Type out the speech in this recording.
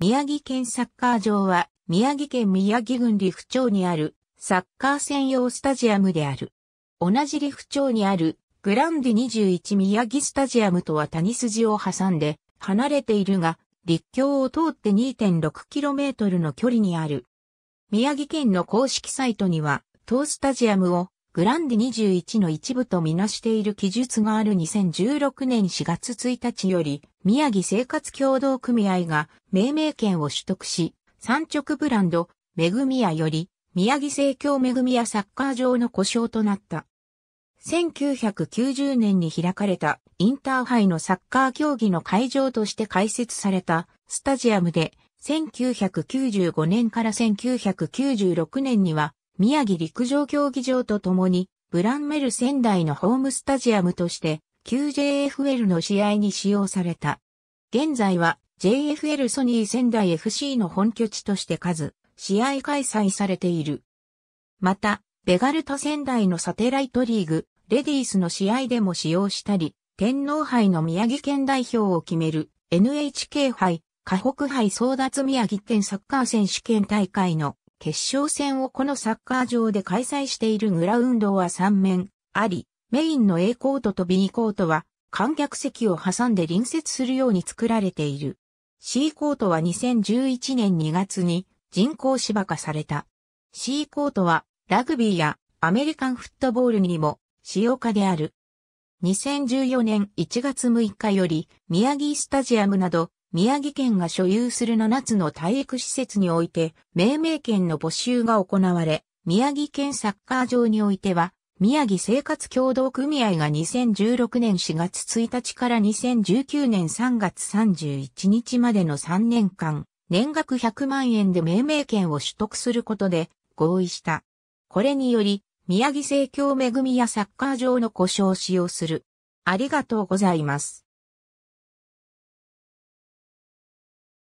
宮城県サッカー場は、宮城県宮城郡利府町にある、サッカー専用スタジアムである。同じ利府町にある、グランデ21宮城スタジアムとは谷筋を挟んで、離れているが、陸橋を通って 2.6km の距離にある。宮城県の公式サイトには、当スタジアムをグランデ21の一部とみなしている記述がある2016年4月1日より、宮城生活協同組合が命名権を取得し、産直ブランド、めぐみやより、宮城生協めぐみやサッカー場の故障となった。1990年に開かれたインターハイのサッカー競技の会場として開設されたスタジアムで1995年から1996年には宮城陸上競技場とともにブランメル仙台のホームスタジアムとして q j f l の試合に使用された。現在は JFL ソニー仙台 FC の本拠地として数、試合開催されている。また、ベガルタ仙台のサテライトリーグ、レディースの試合でも使用したり、天皇杯の宮城県代表を決める NHK 杯、河北杯争奪宮城県サッカー選手権大会の決勝戦をこのサッカー場で開催しているグラウンドは3面あり、メインの A コートと B コートは観客席を挟んで隣接するように作られている。C コートは2011年2月に人工芝化された。C コートはラグビーやアメリカンフットボールにも使用化である。2014年1月6日より宮城スタジアムなど宮城県が所有する7つの体育施設において命名権の募集が行われ、宮城県サッカー場においては宮城生活協同組合が2016年4月1日から2019年3月31日までの3年間、年額100万円で命名権を取得することで合意した。これにより、宮城生協恵みやサッカー場の故障を使用する。ありがとうございます。